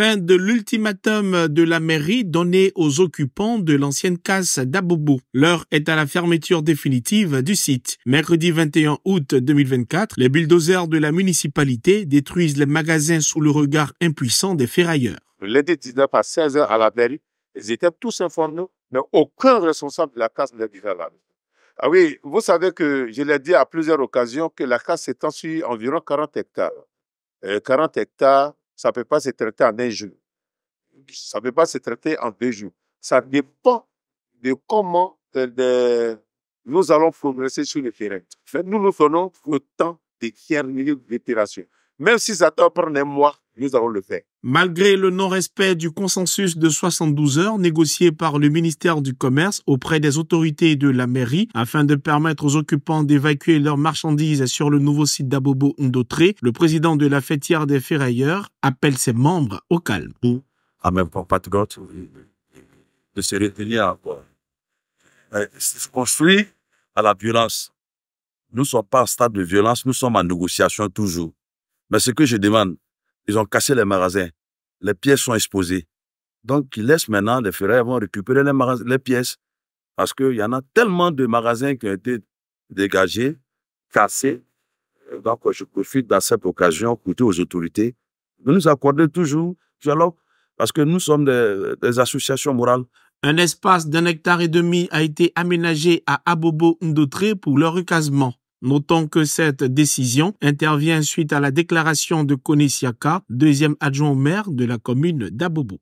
fin de l'ultimatum de la mairie donné aux occupants de l'ancienne casse d'Abobo. L'heure est à la fermeture définitive du site. Mercredi 21 août 2024, les bulldozers de la municipalité détruisent les magasins sous le regard impuissant des ferrailleurs. Lundi 19 à 16 h à la mairie, ils étaient tous informés, mais aucun responsable de la casse n'est déjà là. Ah oui, vous savez que je l'ai dit à plusieurs occasions que la casse s'étend sur environ 40 hectares. 40 euh, hectares ça ne peut pas se traiter en un jour. Ça ne peut pas se traiter en deux jours. Ça dépend de comment euh, nous allons progresser sur le terrain. Nous, nous prenons le temps de faire une déterration. Même si ça doit prend un mois, nous allons le faire. Malgré le non-respect du consensus de 72 heures négocié par le ministère du Commerce auprès des autorités de la mairie afin de permettre aux occupants d'évacuer leurs marchandises sur le nouveau site d'Abobo Ndotré, le président de la fêtière des ferrailleurs appelle ses membres au calme. Ou à pas de se retenir construit à la violence. Nous ne sommes pas en stade de violence, nous sommes en négociation toujours. Mais ce que je demande, ils ont cassé les magasins. Les pièces sont exposées. Donc, ils laissent maintenant, les ferrailles vont récupérer les, les pièces. Parce qu'il y en a tellement de magasins qui ont été dégagés, cassés. Donc, je profite dans cette occasion pour aux autorités de nous accorder toujours parce que nous sommes des, associations morales. Un espace d'un hectare et demi a été aménagé à Abobo Ndotré pour leur recasement. Notons que cette décision intervient suite à la déclaration de Konesiaka, deuxième adjoint au maire de la commune d'Abobo.